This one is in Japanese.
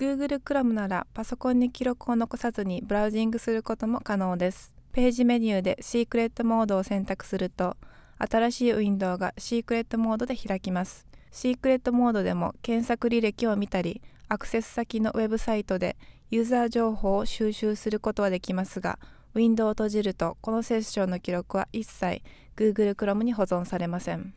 Google クラムならパソコンに記録を残さずにブラウジングすることも可能です。ページメニューでシークレットモードを選択すると、新しいウィンドウがシークレットモードで開きます。シークレットモードでも検索履歴を見たり、アクセス先のウェブサイトでユーザー情報を収集することはできますが、ウィンドウを閉じるとこのセッションの記録は一切 Google Chrome に保存されません。